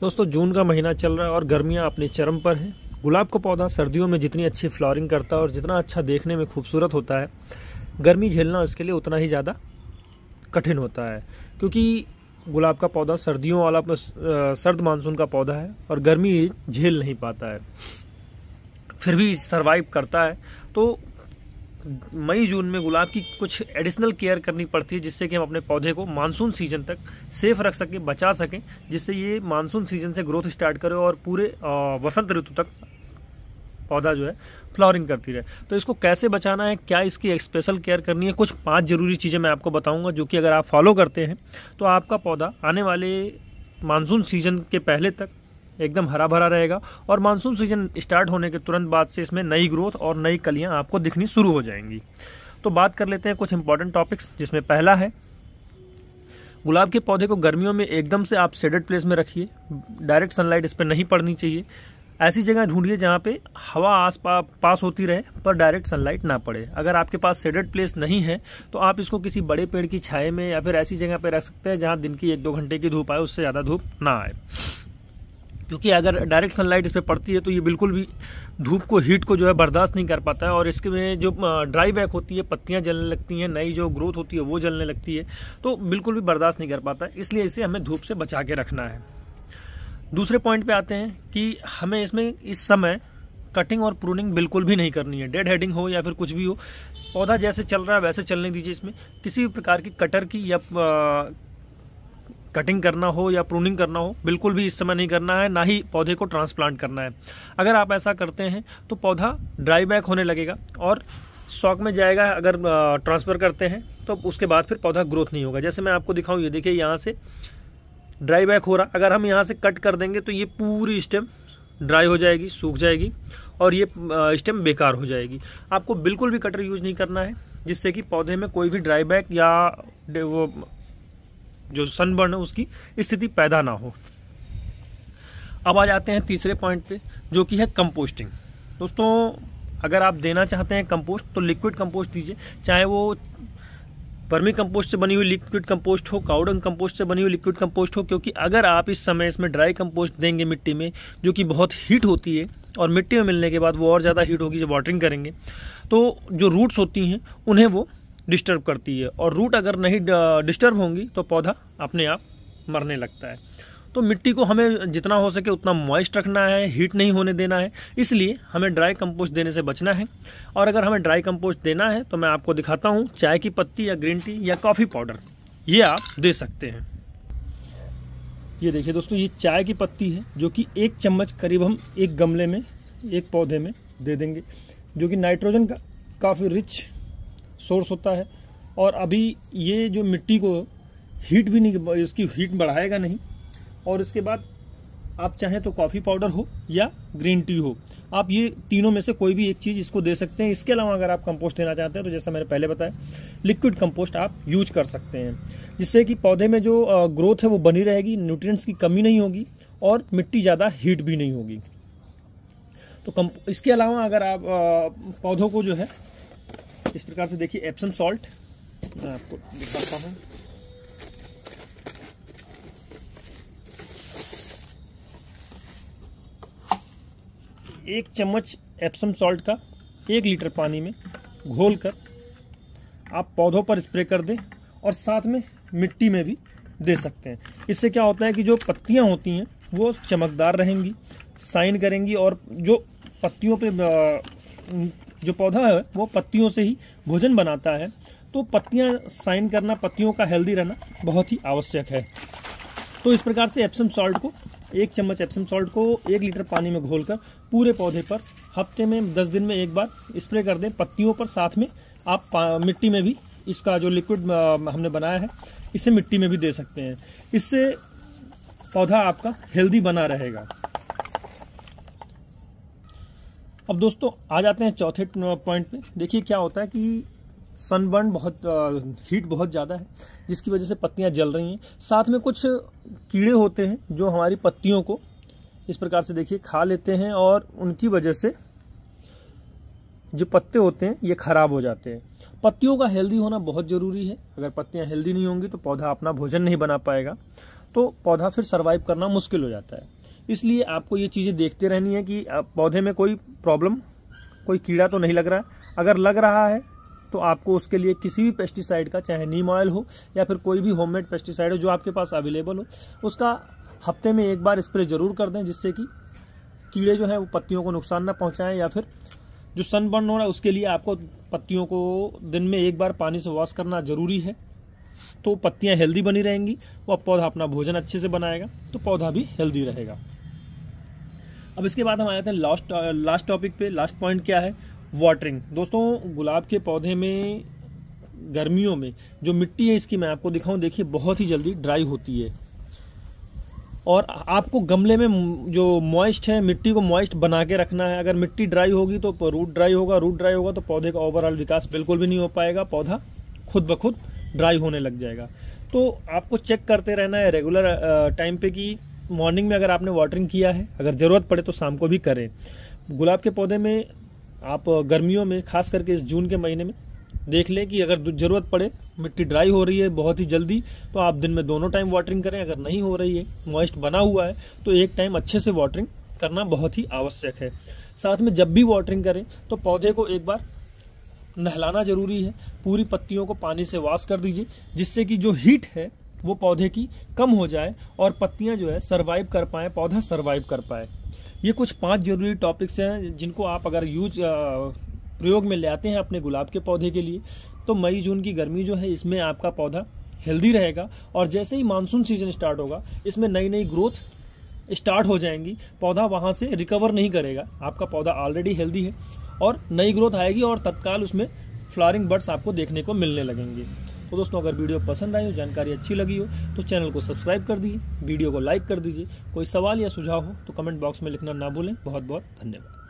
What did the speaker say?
दोस्तों जून का महीना चल रहा है और गर्मियाँ अपने चरम पर हैं गुलाब का पौधा सर्दियों में जितनी अच्छी फ्लॉरिंग करता है और जितना अच्छा देखने में खूबसूरत होता है गर्मी झेलना उसके लिए उतना ही ज़्यादा कठिन होता है क्योंकि गुलाब का पौधा सर्दियों वाला सर्द मानसून का पौधा है और गर्मी झेल नहीं पाता है फिर भी सर्वाइव करता है तो मई जून में गुलाब की कुछ एडिशनल केयर करनी पड़ती है जिससे कि हम अपने पौधे को मानसून सीजन तक सेफ रख सकें बचा सकें जिससे ये मानसून सीजन से ग्रोथ स्टार्ट करे और पूरे वसंत ऋतु तक पौधा जो है फ्लावरिंग करती रहे तो इसको कैसे बचाना है क्या इसकी स्पेशल केयर करनी है कुछ पांच ज़रूरी चीज़ें मैं आपको बताऊंगा जो कि अगर आप फॉलो करते हैं तो आपका पौधा आने वाले मानसून सीजन के पहले तक एकदम हरा भरा रहेगा और मानसून सीजन स्टार्ट होने के तुरंत बाद से इसमें नई ग्रोथ और नई कलियां आपको दिखनी शुरू हो जाएंगी तो बात कर लेते हैं कुछ इंपॉर्टेंट टॉपिक्स जिसमें पहला है गुलाब के पौधे को गर्मियों में एकदम से आप सेडेड प्लेस में रखिए डायरेक्ट सनलाइट इस पर नहीं पड़नी चाहिए ऐसी जगह ढूंढिए जहाँ पे हवा आस पा, पास होती रहे पर डायरेक्ट सनलाइट ना पड़े अगर आपके पास सेडेड प्लेस नहीं है तो आप इसको किसी बड़े पेड़ की छाए में या फिर ऐसी जगह पे रख सकते हैं जहाँ दिन की एक दो घंटे की धूप आए उससे ज़्यादा धूप ना आए क्योंकि अगर डायरेक्ट सनलाइट इस पर पड़ती है तो ये बिल्कुल भी धूप को हीट को जो है बर्दाश्त नहीं कर पाता है और इसके में जो ड्राई बैक होती है पत्तियाँ जलने लगती हैं नई जो ग्रोथ होती है वो जलने लगती है तो बिल्कुल भी बर्दाश्त नहीं कर पाता इसलिए इसे हमें धूप से बचा के रखना है दूसरे पॉइंट पे आते हैं कि हमें इसमें इस समय कटिंग और प्रूनिंग बिल्कुल भी नहीं करनी है डेड हेडिंग हो या फिर कुछ भी हो पौधा जैसे चल रहा है वैसे चलने दीजिए इसमें किसी भी प्रकार की कटर की या कटिंग करना हो या प्रूनिंग करना हो बिल्कुल भी इस समय नहीं करना है ना ही पौधे को ट्रांसप्लांट करना है अगर आप ऐसा करते हैं तो पौधा ड्राई बैक होने लगेगा और शॉक में जाएगा अगर ट्रांसफ़र करते हैं तो उसके बाद फिर पौधा ग्रोथ नहीं होगा जैसे मैं आपको दिखाऊँ ये देखिए यहाँ से ड्राई बैक हो रहा अगर हम यहाँ से कट कर देंगे तो ये पूरी स्टेम ड्राई हो जाएगी सूख जाएगी और ये स्टेम बेकार हो जाएगी आपको बिल्कुल भी कटर यूज नहीं करना है जिससे कि पौधे में कोई भी ड्राई बैक या वो जो सनबर्न है उसकी स्थिति पैदा ना हो अब आ जाते हैं तीसरे पॉइंट पे जो कि है कंपोस्टिंग दोस्तों अगर आप देना चाहते हैं कंपोस्ट तो लिक्विड कंपोस्ट दीजिए चाहे वो बर्मी कंपोस्ट से बनी हुई लिक्विड कंपोस्ट हो काउडंग कंपोस्ट से बनी हुई लिक्विड कंपोस्ट हो क्योंकि अगर आप इस समय इसमें ड्राई कंपोस्ट देंगे मिट्टी में जो कि बहुत हीट होती है और मिट्टी में मिलने के बाद वो और ज़्यादा हीट होगी जब वाटरिंग करेंगे तो जो रूट्स होती हैं उन्हें वो डिस्टर्ब करती है और रूट अगर नहीं डिस्टर्ब होंगी तो पौधा अपने आप मरने लगता है तो मिट्टी को हमें जितना हो सके उतना मॉइस्ट रखना है हीट नहीं होने देना है इसलिए हमें ड्राई कंपोस्ट देने से बचना है और अगर हमें ड्राई कंपोस्ट देना है तो मैं आपको दिखाता हूँ चाय की पत्ती या ग्रीन टी या कॉफ़ी पाउडर ये आप दे सकते हैं ये देखिए दोस्तों ये चाय की पत्ती है जो कि एक चम्मच करीब हम एक गमले में एक पौधे में दे देंगे जो कि नाइट्रोजन का काफ़ी रिच सोर्स होता है और अभी ये जो मिट्टी को हीट भी नहीं इसकी हीट बढ़ाएगा नहीं और इसके बाद आप चाहें तो कॉफ़ी पाउडर हो या ग्रीन टी हो आप ये तीनों में से कोई भी एक चीज़ इसको दे सकते हैं इसके अलावा अगर आप कंपोस्ट देना चाहते हैं तो जैसा मैंने पहले बताया लिक्विड कंपोस्ट आप यूज कर सकते हैं जिससे कि पौधे में जो ग्रोथ है वो बनी रहेगी न्यूट्रिएंट्स की कमी नहीं होगी और मिट्टी ज़्यादा हीट भी नहीं होगी तो इसके अलावा अगर आप पौधों को जो है इस प्रकार से देखिए एप्सम सॉल्ट मैं आपको दिखाता हूँ एक चम्मच एप्सम सॉल्ट का एक लीटर पानी में घोल कर आप पौधों पर स्प्रे कर दें और साथ में मिट्टी में भी दे सकते हैं इससे क्या होता है कि जो पत्तियां होती हैं वो चमकदार रहेंगी साइन करेंगी और जो पत्तियों पे जो पौधा है वो पत्तियों से ही भोजन बनाता है तो पत्तियां साइन करना पत्तियों का हेल्दी रहना बहुत ही आवश्यक है तो इस प्रकार से एप्सम सॉल्ट को एक चम्मच एप्सम सॉल्ट को एक लीटर पानी में घोलकर पूरे पौधे पर हफ्ते में दस दिन में एक बार स्प्रे कर दें पत्तियों पर साथ में आप मिट्टी में भी इसका जो लिक्विड हमने बनाया है इसे मिट्टी में भी दे सकते हैं इससे पौधा आपका हेल्दी बना रहेगा अब दोस्तों आ जाते हैं चौथे पॉइंट पे देखिए क्या होता है कि सनबर्न बहुत हीट बहुत ज़्यादा है जिसकी वजह से पत्तियां जल रही हैं साथ में कुछ कीड़े होते हैं जो हमारी पत्तियों को इस प्रकार से देखिए खा लेते हैं और उनकी वजह से जो पत्ते होते हैं ये खराब हो जाते हैं पत्तियों का हेल्दी होना बहुत ज़रूरी है अगर पत्तियाँ हेल्दी नहीं होंगी तो पौधा अपना भोजन नहीं बना पाएगा तो पौधा फिर सर्वाइव करना मुश्किल हो जाता है इसलिए आपको ये चीज़ें देखते रहनी है कि पौधे में कोई प्रॉब्लम कोई कीड़ा तो नहीं लग रहा है अगर लग रहा है तो आपको उसके लिए किसी भी पेस्टिसाइड का चाहे नीम ऑयल हो या फिर कोई भी होममेड पेस्टिसाइड हो जो आपके पास अवेलेबल हो उसका हफ्ते में एक बार स्प्रे जरूर कर दें जिससे कि कीड़े जो है वो पत्तियों को नुकसान ना पहुंचाएं या फिर जो सनबर्न हो रहा है उसके लिए आपको पत्तियों को दिन में एक बार पानी से वॉश करना जरूरी है तो पत्तियां हेल्दी बनी रहेंगी और पौधा अपना भोजन अच्छे से बनाएगा तो पौधा भी हेल्दी रहेगा अब इसके बाद हम आ जाते हैं लास्ट लास्ट टॉपिक पे लास्ट पॉइंट क्या है वाटरिंग दोस्तों गुलाब के पौधे में गर्मियों में जो मिट्टी है इसकी मैं आपको दिखाऊं देखिए बहुत ही जल्दी ड्राई होती है और आपको गमले में जो मॉइस्ट है मिट्टी को मॉइस्ट बना के रखना है अगर मिट्टी ड्राई होगी तो रूट ड्राई होगा रूट ड्राई होगा तो पौधे का ओवरऑल विकास बिल्कुल भी नहीं हो पाएगा पौधा खुद ब खुद ड्राई होने लग जाएगा तो आपको चेक करते रहना है रेगुलर टाइम uh, पे कि मॉर्निंग में अगर आपने वाटरिंग किया है अगर ज़रूरत पड़े तो शाम को भी करें गुलाब के पौधे में आप गर्मियों में खास करके इस जून के महीने में देख लें कि अगर ज़रूरत पड़े मिट्टी ड्राई हो रही है बहुत ही जल्दी तो आप दिन में दोनों टाइम वाटरिंग करें अगर नहीं हो रही है मॉइस्ट बना हुआ है तो एक टाइम अच्छे से वाटरिंग करना बहुत ही आवश्यक है साथ में जब भी वाटरिंग करें तो पौधे को एक बार नहलाना जरूरी है पूरी पत्तियों को पानी से वॉश कर दीजिए जिससे कि जो हीट है वो पौधे की कम हो जाए और पत्तियां जो है सर्वाइव कर पाए पौधा सर्वाइव कर पाए ये कुछ पांच जरूरी टॉपिक्स हैं जिनको आप अगर यूज प्रयोग में ले आते हैं अपने गुलाब के पौधे के लिए तो मई जून की गर्मी जो है इसमें आपका पौधा हेल्दी रहेगा और जैसे ही मानसून सीजन स्टार्ट होगा इसमें नई नई ग्रोथ स्टार्ट हो जाएंगी पौधा वहाँ से रिकवर नहीं करेगा आपका पौधा ऑलरेडी हेल्दी है और नई ग्रोथ आएगी और तत्काल उसमें फ्लॉरिंग बर्ड्स आपको देखने को मिलने लगेंगे तो दोस्तों अगर वीडियो पसंद आई हो जानकारी अच्छी लगी हो तो चैनल को सब्सक्राइब कर दीजिए वीडियो को लाइक कर दीजिए कोई सवाल या सुझाव हो तो कमेंट बॉक्स में लिखना ना भूलें बहुत बहुत धन्यवाद